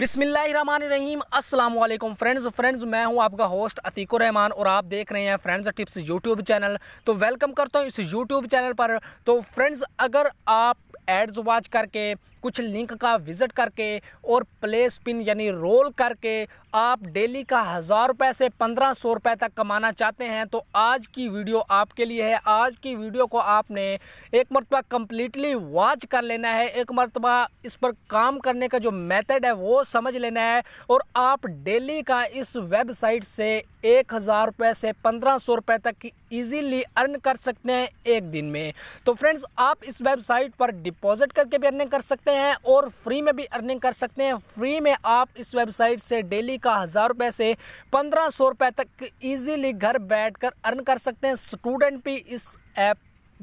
बिसमीम वालेकुम friends friends मैं हूं आपका होस्ट अतीकुर रहमान और आप देख रहे हैं फ्रेंड्स टिप्स यूट्यूब चैनल तो वेलकम करता हूं इस यूट्यूब चैनल पर तो फ्रेंड्स अगर आप एड्स वॉच करके कुछ लिंक का विज़िट करके और प्ले स्पिन यानी रोल करके आप डेली का हज़ार रुपए से पंद्रह सौ रुपये तक कमाना चाहते हैं तो आज की वीडियो आपके लिए है आज की वीडियो को आपने एक मरतबा कम्प्लीटली वॉच कर लेना है एक मरतबा इस पर काम करने का जो मेथड है वो समझ लेना है और आप डेली का इस वेबसाइट से एक हज़ार रुपये से पंद्रह सौ रुपये तक की ईजीली अर्न कर सकते हैं एक दिन में तो फ्रेंड्स आप इस वेबसाइट पर डिपॉजिट करके भी अर्निंग कर सकते हैं सकते हैं और फ्री में भी अर्निंग कर सकते हैं फ्री में आप इस वेबसाइट से डेली का हज़ार रुपये से पंद्रह सौ रुपये तक ईजीली घर बैठकर अर्न कर सकते हैं स्टूडेंट भी इस ऐप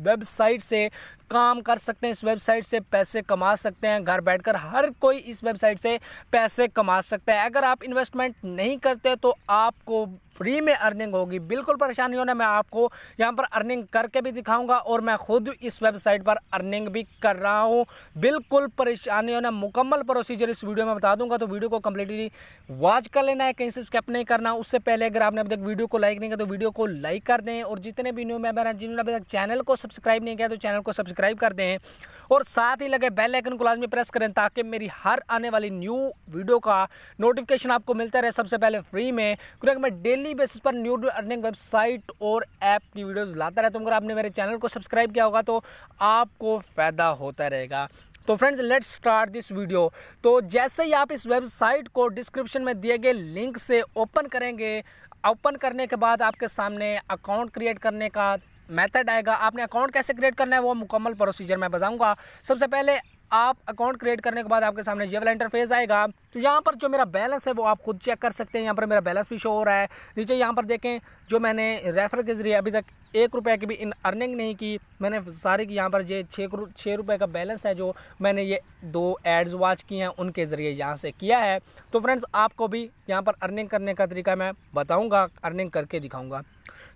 वेबसाइट से काम कर सकते हैं इस वेबसाइट से पैसे कमा सकते हैं घर बैठकर हर कोई इस वेबसाइट से पैसे कमा सकता है अगर आप इन्वेस्टमेंट नहीं करते तो आपको फ्री में अर्निंग होगी बिल्कुल परेशानी होना मैं आपको यहाँ पर अर्निंग करके भी दिखाऊंगा और मैं खुद इस वेबसाइट पर अर्निंग भी कर रहा हूँ बिल्कुल परेशानी होना मुकम्मल प्रोसीजर इस वीडियो में बता दूंगा तो वीडियो को कम्प्लीटली वॉच कर लेना है कहीं से स्केप नहीं करना उससे पहले अगर आपने अभी तक वीडियो को लाइक नहीं किया तो वीडियो को लाइक कर दें और जितने भी न्यू मेम्बर हैं जिन्होंने अभी तक चैनल को सब्सक्राइब नहीं किया तो चैनल को सब्सक्राइब सब्सक्राइब कर दें और साथ ही लगे बेल आइकन को लाजमी प्रेस करें ताकि मेरी हर आने वाली न्यू वीडियो का नोटिफिकेशन आपको मिलता रहे सबसे पहले फ्री में क्योंकि मैं डेली बेसिस पर न्यू अर्निंग वेबसाइट और ऐप की वीडियोस लाता रहता हूँ अगर आपने मेरे चैनल को सब्सक्राइब किया होगा तो आपको फ़ायदा होता रहेगा तो friends let's start this video तो जैसे ही आप इस वेबसाइट को डिस्क्रिप्शन में दिए गए लिंक से ओपन करेंगे ओपन करने के बाद आपके सामने अकाउंट क्रिएट करने का मेथड आएगा आपने अकाउंट कैसे क्रिएट करना है वो मुकम्मल प्रोसीजर मैं बताऊंगा सबसे पहले आप अकाउंट क्रिएट करने के बाद आपके सामने ये वाला इंटरफेस आएगा तो यहाँ पर जो मेरा बैलेंस है वो आप खुद चेक कर सकते हैं यहाँ पर मेरा बैलेंस भी शो हो रहा है नीचे यहाँ पर देखें जो मैंने रेफर के ज़रिए अभी तक एक रुपये की भी इन अर्निंग नहीं की मैंने सारे की यहाँ पर ये छः छः रुपये का बैलेंस है जो मैंने ये दो एड्स वॉच किए हैं उनके ज़रिए यहाँ से किया है तो फ्रेंड्स आपको भी यहाँ पर अर्निंग करने का तरीका मैं बताऊँगा अर्निंग करके दिखाऊँगा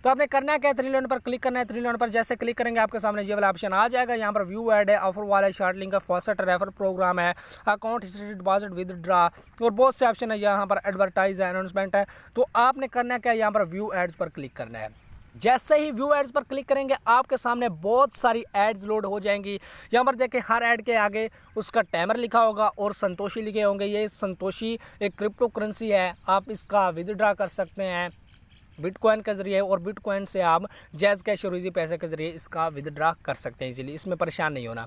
तो आपने करना क्या है थ्री लाइन पर क्लिक करना है थ्री लाइन पर जैसे क्लिक करेंगे आपके सामने ये वाला ऑप्शन आ जाएगा यहाँ पर व्यू एड है ऑफर वाला है शार्ट लिंक है रेफर प्रोग्राम है अकाउंट हिस्ट्री डिपॉजिट विदड्रा और बहुत से ऑप्शन है यहाँ पर एडवर्टाइज है अनाउंसमेंट है तो आपने करना क्या है यहाँ पर व्यू एड्स पर क्लिक करना है जैसे ही व्यू एड्स पर क्लिक करेंगे आपके सामने बहुत सारी एड्स लोड हो जाएंगी यहाँ पर देखें हर ऐड के आगे उसका टाइमर लिखा होगा और संतोषी लिखे होंगे ये संतोषी एक क्रिप्टो करेंसी है आप इसका विदड्रा कर सकते हैं बिटकॉइन के जरिए और बिटकॉइन से आप जैज़ कैश और इजी पैसे के जरिए इसका विदड्रा कर सकते हैं इसीलिए इसमें परेशान नहीं होना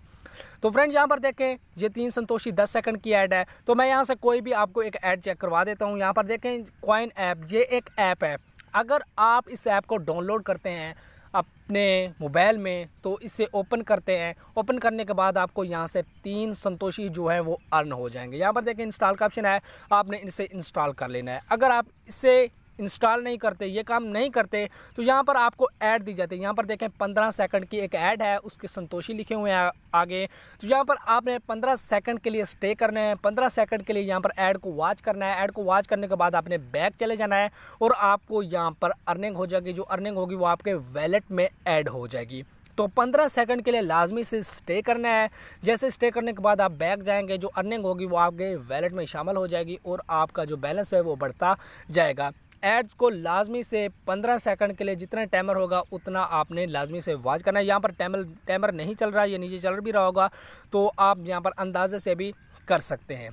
तो फ्रेंड्स यहाँ पर देखें ये तीन संतोषी दस सेकंड की ऐड है तो मैं यहाँ से कोई भी आपको एक ऐड चेक करवा देता हूँ यहाँ पर देखें कॉइन ऐप ये एक ऐप है अगर आप इस ऐप को डाउनलोड करते हैं अपने मोबाइल में तो इसे ओपन करते हैं ओपन करने के बाद आपको यहाँ से तीन संतोषी जो है वो अर्न हो जाएंगे यहाँ पर देखें इंस्टॉल का ऑप्शन है आपने इसे इंस्टॉल कर लेना है अगर आप इसे इंस्टॉल नहीं करते ये काम नहीं करते तो यहाँ पर आपको ऐड दी जाती है यहाँ पर देखें पंद्रह सेकंड की एक ऐड है उसके संतोषी लिखे हुए हैं आगे तो यहाँ पर आपने पंद्रह सेकंड के लिए स्टे करना है पंद्रह सेकंड के लिए यहाँ पर ऐड को वॉच करना है ऐड को वॉच करने के बाद आपने बैक चले जाना है और आपको यहाँ पर अर्निंग हो जाएगी जो अर्निंग होगी वो आपके वैलेट में ऐड हो जाएगी तो 15 सेकंड के लिए लाजमी से स्टे करना है जैसे स्टे करने के बाद आप बैक जाएंगे जो अर्निंग होगी वो आपके वैलेट में शामिल हो जाएगी और आपका जो बैलेंस है वो बढ़ता जाएगा एड्स को लाजमी से 15 सेकंड के लिए जितना टाइमर होगा उतना आपने लाजमी से वाच करना है यहाँ पर टैमर टैमर नहीं चल रहा है या नीचे चल भी रहा होगा तो आप यहाँ पर अंदाजे से भी कर सकते हैं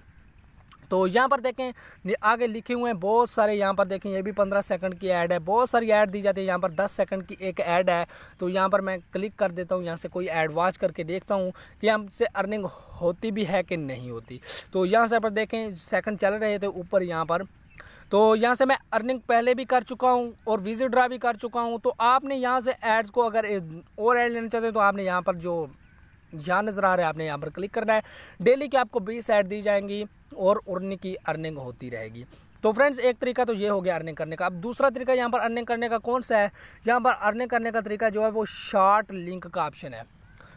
तो यहाँ पर देखें आगे लिखे हुए हैं बहुत सारे यहाँ पर देखें ये भी पंद्रह सेकंड की ऐड है बहुत सारी ऐड दी जाती है यहाँ पर दस सेकंड की एक ऐड है तो यहाँ पर मैं क्लिक कर देता हूँ यहाँ से कोई ऐड वॉच करके देखता हूँ कि यहाँ से अर्निंग होती भी है कि नहीं होती तो यहाँ से पर देखें सेकंड चल रहे थे ऊपर यहाँ पर तो यहाँ से मैं अर्निंग पहले भी कर चुका हूँ और विजिट ड्रा भी कर चुका हूँ तो आपने यहाँ से एड्स को अगर और एड लेना चाहते हैं तो आपने यहाँ पर जो यहाँ नज़र आ रहा है आपने यहाँ पर क्लिक करना है डेली की आपको बीस ऐड दी जाएंगी और उर्न की अर्निंग होती रहेगी तो फ्रेंड्स एक तरीका तो ये हो गया अर्निंग करने का अब दूसरा तरीका यहाँ पर अर्निंग करने का कौन सा है यहाँ पर अर्निंग करने का तरीका जो है वो शार्ट लिंक का ऑप्शन है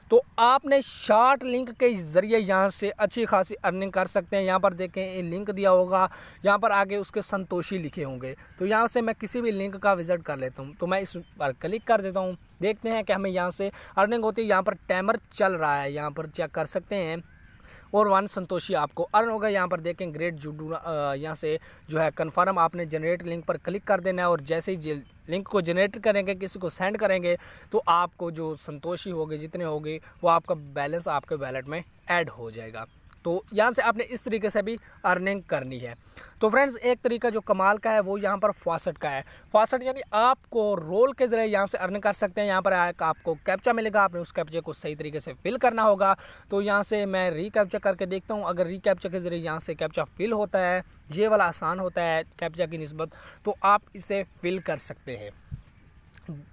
तो आपने शार्ट लिंक के ज़रिए यहाँ से अच्छी खासी अर्निंग कर सकते हैं यहाँ पर देखें ये लिंक दिया होगा यहाँ पर आगे उसके संतोषी लिखे होंगे तो यहाँ से मैं किसी भी लिंक का विज़िट कर लेता हूँ तो मैं इस पर क्लिक कर देता हूँ देखते हैं कि हमें यहाँ से अर्निंग होती है यहाँ पर टैमर चल रहा है यहाँ पर चेक कर सकते हैं और वन संतोषी आपको अर्न होगा यहाँ पर देखें ग्रेट जूडू यहाँ से जो है कन्फर्म आपने जनरेट लिंक पर क्लिक कर देना है और जैसे ही लिंक को जनरेट करेंगे किसी को सेंड करेंगे तो आपको जो संतोषी होगी जितने होगी वो आपका बैलेंस आपके वैलेट में ऐड हो जाएगा तो यहाँ से आपने इस तरीके से भी अर्निंग करनी है तो फ्रेंड्स एक तरीका जो कमाल का है वो यहाँ पर फासट का है फासट यानी आपको रोल के ज़रिए यहाँ से अर्निंग कर सकते हैं यहाँ पर आपको कैप्चा मिलेगा आपने उस कैप्चे को सही तरीके से फिल करना होगा तो यहाँ से मैं रिकैप्चा करके देखता हूँ अगर रिकैप्चा के ज़रिए यहाँ से कैप्चा फिल होता है ये वाला आसान होता है कैप्चा की नस्बत तो आप इसे फिल कर सकते हैं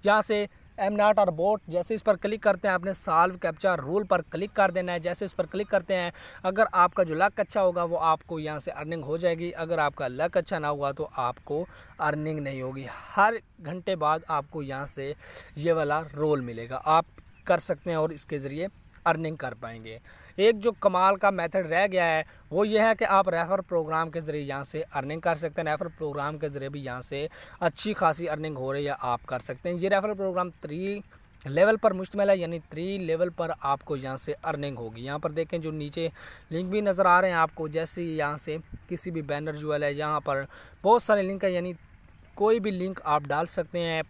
यहाँ से एम नाट और बोट जैसे इस पर क्लिक करते हैं आपने साल्व कैप्चा रूल पर क्लिक कर देना है जैसे इस पर क्लिक करते हैं अगर आपका जो लक अच्छा होगा वो आपको यहाँ से अर्निंग हो जाएगी अगर आपका लक अच्छा ना हुआ तो आपको अर्निंग नहीं होगी हर घंटे बाद आपको यहाँ से ये वाला रोल मिलेगा आप कर सकते हैं और इसके ज़रिए अर्निंग कर पाएंगे एक जो कमाल का मेथड रह गया है वो ये है कि आप रेफर प्रोग्राम के ज़रिए यहाँ से अर्निंग कर सकते हैं रेफर प्रोग्राम के ज़रिए भी यहाँ से अच्छी खासी अर्निंग हो रही है आप कर सकते हैं ये रेफर प्रोग्राम थ्री लेवल पर मुश्तमल है यानी थ्री लेवल पर आपको यहाँ से अर्निंग होगी यहाँ पर देखें जो नीचे लिंक भी नज़र आ रहे हैं आपको जैसे ही यहाँ से किसी भी बैनर जो है यहाँ पर बहुत सारे लिंक है यानी कोई भी लिंक आप डाल सकते हैं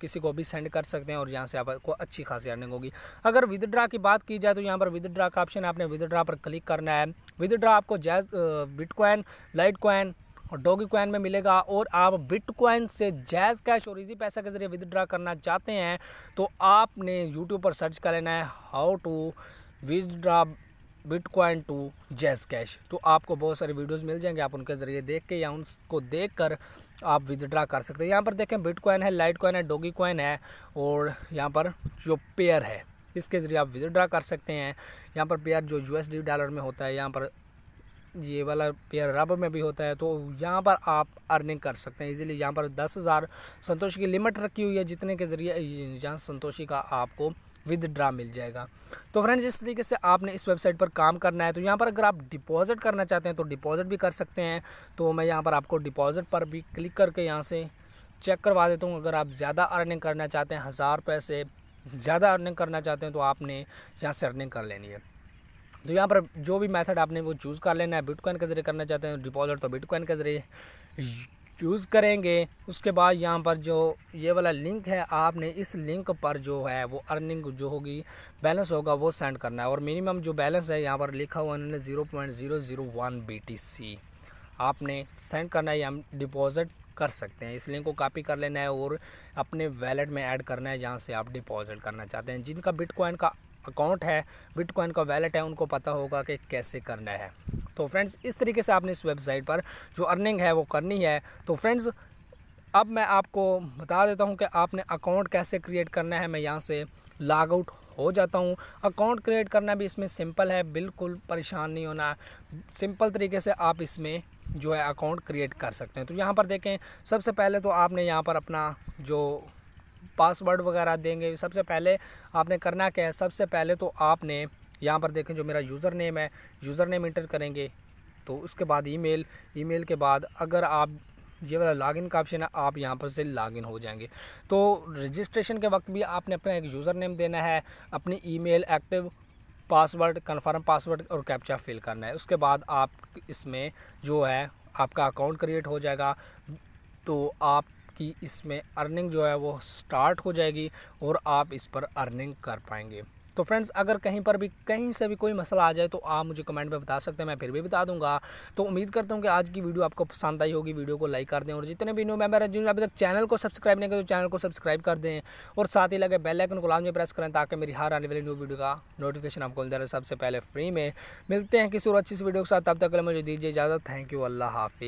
किसी को भी सेंड कर सकते हैं और यहाँ से आपको अच्छी खासी अर्निंग होगी अगर विदड्रा की बात की जाए तो यहाँ पर विदड्रा का ऑप्शन आपने विदड्रा पर क्लिक करना है विदड्रा आपको जैज बिटकॉइन लाइट क्वाइन और डोगी क्वाइन में मिलेगा और आप बिटकॉइन से जैज़ कैश और इजी पैसा के जरिए विदड्रा करना चाहते हैं तो आपने यूट्यूब पर सर्च कर लेना है how to withdraw bitcoin to JazzCash तो आपको बहुत सारे वीडियोज़ मिल जाएंगे आप उनके ज़रिए देख के या उनको देख कर आप विदड्रा कर सकते हैं यहाँ पर देखें बिट कॉइन है लाइट कॉइन है डोगी कॉइन है और यहाँ पर जो पेयर है इसके ज़रिए आप विदड्रा कर सकते हैं यहाँ पर पेयर जो यू डॉलर में होता है यहाँ पर ये वाला पेयर रब में भी होता है तो यहाँ पर आप अर्निंग कर सकते हैं इजीली यहाँ पर दस हज़ार संतोषी की लिमिट रखी हुई है जितने के ज़रिए यहाँ संतोषी का आपको विदड्रा मिल जाएगा तो फ्रेंड्स इस तरीके से आपने इस वेबसाइट पर काम करना है तो यहाँ पर अगर आप डिपॉज़िट करना चाहते हैं तो डिपॉज़िट भी कर सकते हैं तो मैं यहाँ पर आपको डिपॉज़िट पर भी क्लिक करके यहाँ से चेक करवा देता हूँ अगर आप ज़्यादा अर्निंग करना चाहते हैं हज़ार पैसे ज़्यादा अर्निंग करना चाहते हैं तो आपने यहाँ से अर्निंग कर लेनी है तो यहाँ पर जो भी मेथड आपने वो चूज़ कर लेना है बिटकॉइन के ज़रिए करना चाहते हैं डिपॉजिट तो बिटकॉइन के ज़रिए चूज़ करेंगे उसके बाद यहाँ पर जो ये वाला लिंक है आपने इस लिंक पर जो है वो अर्निंग जो होगी बैलेंस होगा वो सेंड करना है और मिनिमम जो बैलेंस है यहाँ पर लिखा हुआ उन्होंने zero point zero zero one B T C आपने सेंड करना है या डिपॉज़िट कर सकते हैं इस लिंक को कॉपी कर लेना है और अपने वैलेट में ऐड करना है जहाँ से आप डिपॉजिट करना चाहते हैं जिनका बिटकॉइन का अकाउंट है बिटकॉइन का वैलेट है उनको पता होगा कि कैसे करना है तो फ्रेंड्स इस तरीके से आपने इस वेबसाइट पर जो अर्निंग है वो करनी है तो फ्रेंड्स अब मैं आपको बता देता हूँ कि आपने अकाउंट कैसे क्रिएट करना है मैं यहाँ से लॉग आउट हो जाता हूँ अकाउंट क्रिएट करना भी इसमें सिंपल है बिल्कुल परेशान नहीं होना सिंपल तरीके से आप इसमें जो है अकाउंट क्रिएट कर सकते हैं तो यहाँ पर देखें सबसे पहले तो आपने यहाँ पर अपना जो पासवर्ड वगैरह देंगे सबसे पहले आपने करना क्या है सबसे पहले तो आपने यहाँ पर देखें जो मेरा यूज़र नेम है यूज़र नेम इंटर करेंगे तो उसके बाद ईमेल ईमेल के बाद अगर आप ये वाला लॉगिन का ऑप्शन है आप यहाँ पर से लॉगिन हो जाएंगे तो रजिस्ट्रेशन के वक्त भी आपने अपना एक यूज़र नेम देना है अपनी email active password confirm password और कैप्चा फिल करना है उसके बाद आप इसमें जो है आपका अकाउंट क्रिएट हो जाएगा तो आप आपकी इसमें अर्निंग जो है वो स्टार्ट हो जाएगी और आप इस पर अर्निंग कर पाएंगे तो फ्रेंड्स अगर कहीं पर भी कहीं से भी कोई मसला आ जाए तो आप मुझे कमेंट में बता सकते हैं मैं फिर भी बता दूंगा तो उम्मीद करता हूँ कि आज की वीडियो आपको पसंद आई होगी वीडियो को लाइक कर दें और जितने भी न्यू मेंबर हैं जिन्होंने अभी तक चैनल को सब्सक्राइब नहीं किया तो चैनल को सब्सक्राइब कर दें और साथ ही लगे बेल आइकन को लाजमी प्रेस करें ताकि मेरी हर आने वाली न्यू वीडियो का नोटिफिकेशन आपको मिलता रहे सबसे पहले फ्री में मिलते हैं किसी और अच्छी वीडियो के साथ तब तक मुझे दीजिए इजाज़त थैंक यू अल्लाह हाफिज़